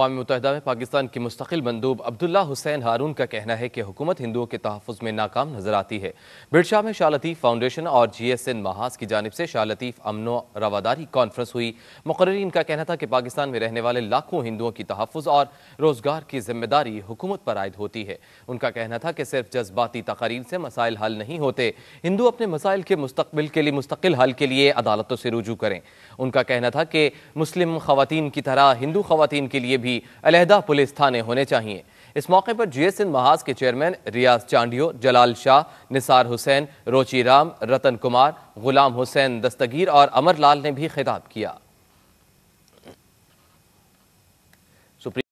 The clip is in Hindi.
अवी मुतहदा में पाकिस्तान के मुस्तकिल मंदूब अब्दुल्ला हुसैन हारून का कहना है कि हुकूमत हिंदुओं के तहफ़ में नाकाम नजर आती है बिरशाह में शाह लतीफ़ फाउंडेशन और जी एस एन महाज की जानब से शाह लतीफ़ अमनो रवादारी कॉन्फ्रेंस हुई मुकर्रीन का कहना था कि पाकिस्तान में रहने वाले लाखों हिंदुओं की तहफ़ और रोज़गार की जिम्मेदारी हुकूमत पर आयद होती है उनका कहना था कि सिर्फ जज्बाती तकारीर से मसाइल हल नहीं होते हिंदू अपने मसाइल के मुस्तबिल के लिए मुस्तकिल हल के लिए अदालतों से रुजू करें उनका कहना था कि मुस्लिम खवतान की तरह हिंदू खवतान के लिए भी अलहदा पुलिस थाने होने चाहिए इस मौके पर जी एस एन महाज के चेयरमैन रियाज चांडियो जलाल शाह निसार हुसैन रोची राम रतन कुमार गुलाम हुसैन दस्तगीर और अमर लाल ने भी खिताब किया